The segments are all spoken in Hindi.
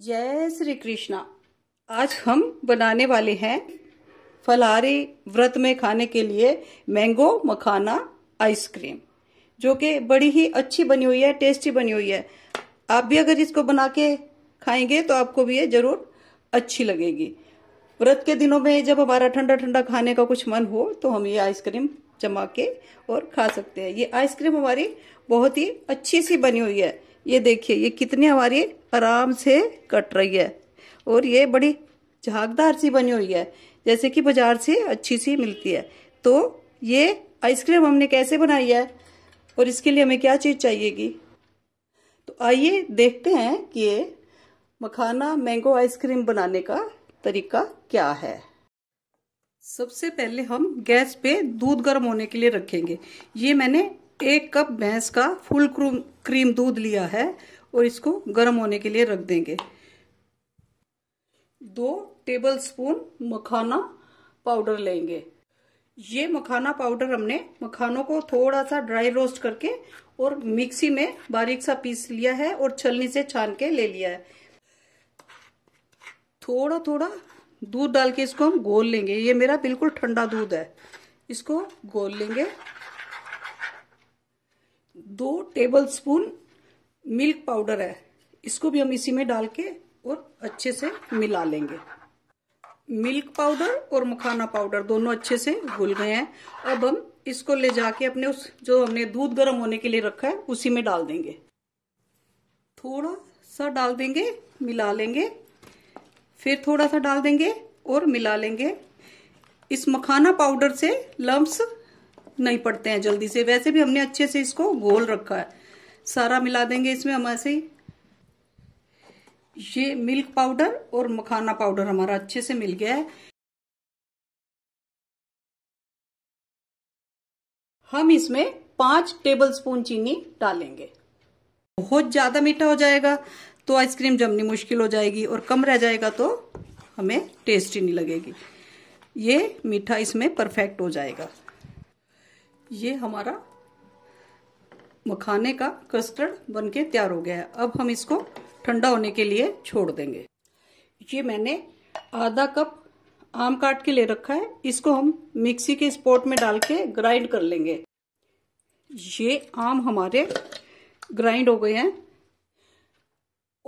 जय श्री कृष्णा आज हम बनाने वाले हैं फलहारी व्रत में खाने के लिए मैंगो मखाना आइसक्रीम जो कि बड़ी ही अच्छी बनी हुई है टेस्टी बनी हुई है आप भी अगर इसको बना के खाएंगे तो आपको भी ये जरूर अच्छी लगेगी व्रत के दिनों में जब हमारा ठंडा ठंडा खाने का कुछ मन हो तो हम ये आइसक्रीम जमा के और खा सकते हैं ये आइसक्रीम हमारी बहुत ही अच्छी सी बनी हुई है ये देखिए ये कितनी हमारी आराम से कट रही है और ये बड़ी झागदार सी बनी हुई है जैसे कि बाजार से अच्छी सी मिलती है तो ये आइसक्रीम हमने कैसे बनाई है और इसके लिए हमें क्या चीज़ चाहिएगी तो आइए देखते हैं कि ये मखाना मैंगो आइसक्रीम बनाने का तरीका क्या है सबसे पहले हम गैस पे दूध गर्म होने के लिए रखेंगे ये मैंने एक कप भैंस का फुल क्रीम दूध लिया है और इसको गर्म होने के लिए रख देंगे दो टेबल स्पून मखाना पाउडर लेंगे ये मखाना पाउडर हमने मखानों को थोड़ा सा ड्राई रोस्ट करके और मिक्सी में बारीक सा पीस लिया है और छलनी से छान के ले लिया है थोड़ा थोड़ा दूध डाल के इसको हम घोल लेंगे ये मेरा बिल्कुल ठंडा दूध है इसको घोल लेंगे दो टेबल स्पून मिल्क पाउडर है इसको भी हम इसी में डाल के और अच्छे से मिला लेंगे मिल्क पाउडर और मखाना पाउडर दोनों अच्छे से घुल गए हैं अब हम इसको ले जाके अपने उस जो हमने दूध गर्म होने के लिए रखा है उसी में डाल देंगे थोड़ा सा डाल देंगे मिला लेंगे फिर थोड़ा सा डाल देंगे और मिला लेंगे इस मखाना पाउडर से लम्स नहीं पड़ते हैं जल्दी से वैसे भी हमने अच्छे से इसको गोल रखा है सारा मिला देंगे इसमें हम ऐसे ही ये मिल्क पाउडर और मखाना पाउडर हमारा अच्छे से मिल गया है हम इसमें पांच टेबल स्पून चीनी डालेंगे बहुत ज्यादा मीठा हो जाएगा तो आइसक्रीम जमनी मुश्किल हो जाएगी और कम रह जाएगा तो हमें टेस्टी नहीं लगेगी ये मीठा इसमें परफेक्ट हो जाएगा ये हमारा मखाने का कस्टर्ड बन के तैयार हो गया है अब हम इसको ठंडा होने के लिए छोड़ देंगे ये मैंने आधा कप आम काट के ले रखा है इसको हम मिक्सी के स्पॉट में डाल के ग्राइंड कर लेंगे ये आम हमारे ग्राइंड हो गए हैं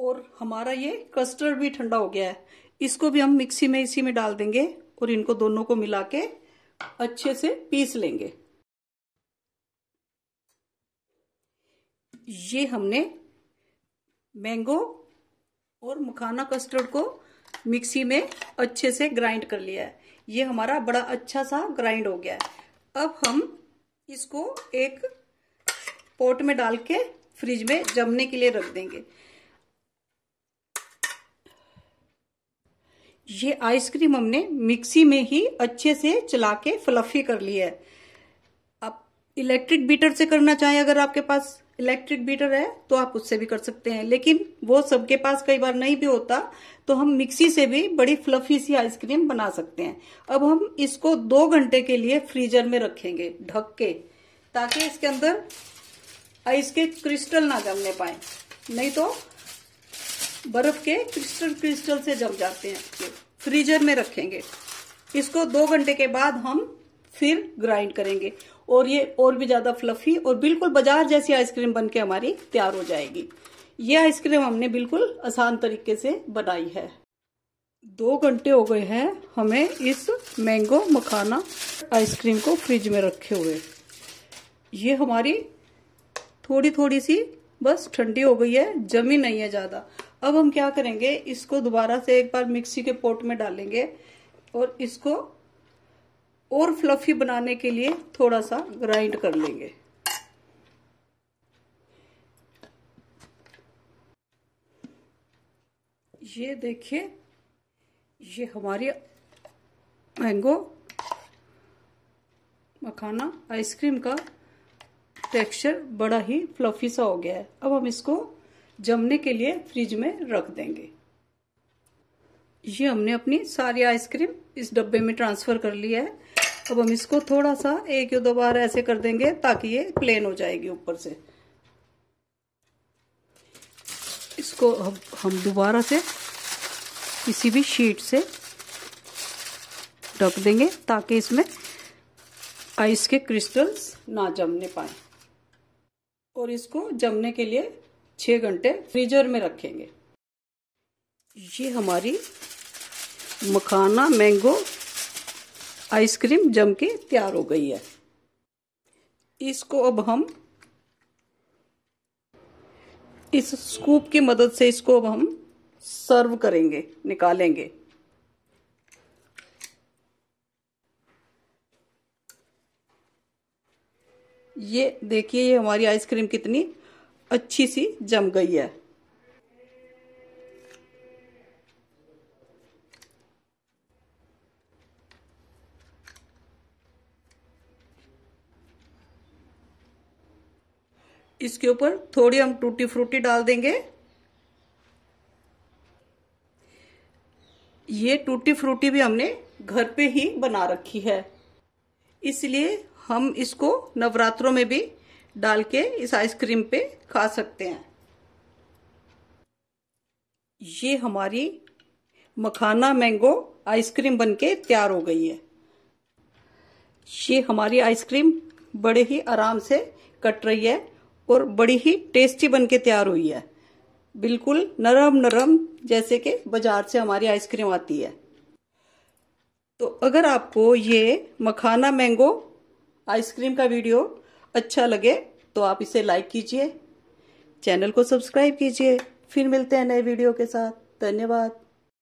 और हमारा ये कस्टर्ड भी ठंडा हो गया है इसको भी हम मिक्सी में इसी में डाल देंगे और इनको दोनों को मिला के अच्छे से पीस लेंगे ये हमने मैंगो और मखाना कस्टर्ड को मिक्सी में अच्छे से ग्राइंड कर लिया है ये हमारा बड़ा अच्छा सा ग्राइंड हो गया है अब हम इसको एक पोट में डाल के फ्रिज में जमने के लिए रख देंगे ये आइसक्रीम हमने मिक्सी में ही अच्छे से चला के फ्लफी कर लिया है आप इलेक्ट्रिक बीटर से करना चाहें अगर आपके पास इलेक्ट्रिक बीटर है तो आप उससे भी कर सकते हैं लेकिन वो सबके पास कई बार नहीं भी होता तो हम मिक्सी से भी बड़ी फ्लफी सी आइसक्रीम बना सकते हैं अब हम इसको दो घंटे के लिए फ्रीजर में रखेंगे ढक के ताकि इसके अंदर आइस के क्रिस्टल ना जमने पाए नहीं तो बर्फ के क्रिस्टल क्रिस्टल से जम जाते हैं फ्रीजर में रखेंगे इसको दो घंटे के बाद हम फिर ग्राइंड करेंगे और ये और भी ज़्यादा फ्लफी और बिल्कुल बाजार जैसी आइसक्रीम बन के हमारी तैयार हो जाएगी ये आइसक्रीम हमने बिल्कुल आसान तरीके से बनाई है दो घंटे हो गए हैं हमें इस मैंगो मखाना आइसक्रीम को फ्रिज में रखे हुए ये हमारी थोड़ी थोड़ी सी बस ठंडी हो गई है जमी नहीं है ज़्यादा अब हम क्या करेंगे इसको दोबारा से एक बार मिक्सी के पोट में डालेंगे और इसको और फ्लफी बनाने के लिए थोड़ा सा ग्राइंड कर लेंगे ये देखिए ये हमारी मैंगो मखाना आइसक्रीम का टेक्सचर बड़ा ही फ्लफी सा हो गया है अब हम इसको जमने के लिए फ्रिज में रख देंगे ये हमने अपनी सारी आइसक्रीम इस डब्बे में ट्रांसफ़र कर लिया है अब हम इसको थोड़ा सा एक या दो बार ऐसे कर देंगे ताकि ये प्लेन हो जाएगी ऊपर से इसको अब हम दोबारा से किसी भी शीट से ढक देंगे ताकि इसमें आइस के क्रिस्टल्स ना जमने पाए और इसको जमने के लिए छः घंटे फ्रीजर में रखेंगे ये हमारी मखाना मैंगो आइसक्रीम जम के तैयार हो गई है इसको अब हम इस स्कूप की मदद से इसको अब हम सर्व करेंगे निकालेंगे ये देखिए ये हमारी आइसक्रीम कितनी अच्छी सी जम गई है इसके ऊपर थोड़ी हम टूटी फ्रूटी डाल देंगे ये टूटी फ्रूटी भी हमने घर पे ही बना रखी है इसलिए हम इसको नवरात्रों में भी डाल के इस आइसक्रीम पे खा सकते हैं ये हमारी मखाना मैंगो आइसक्रीम बनके तैयार हो गई है ये हमारी आइसक्रीम बड़े ही आराम से कट रही है और बड़ी ही टेस्टी बनके तैयार हुई है बिल्कुल नरम नरम जैसे कि बाजार से हमारी आइसक्रीम आती है तो अगर आपको ये मखाना मैंगो आइसक्रीम का वीडियो अच्छा लगे तो आप इसे लाइक कीजिए चैनल को सब्सक्राइब कीजिए फिर मिलते हैं नए वीडियो के साथ धन्यवाद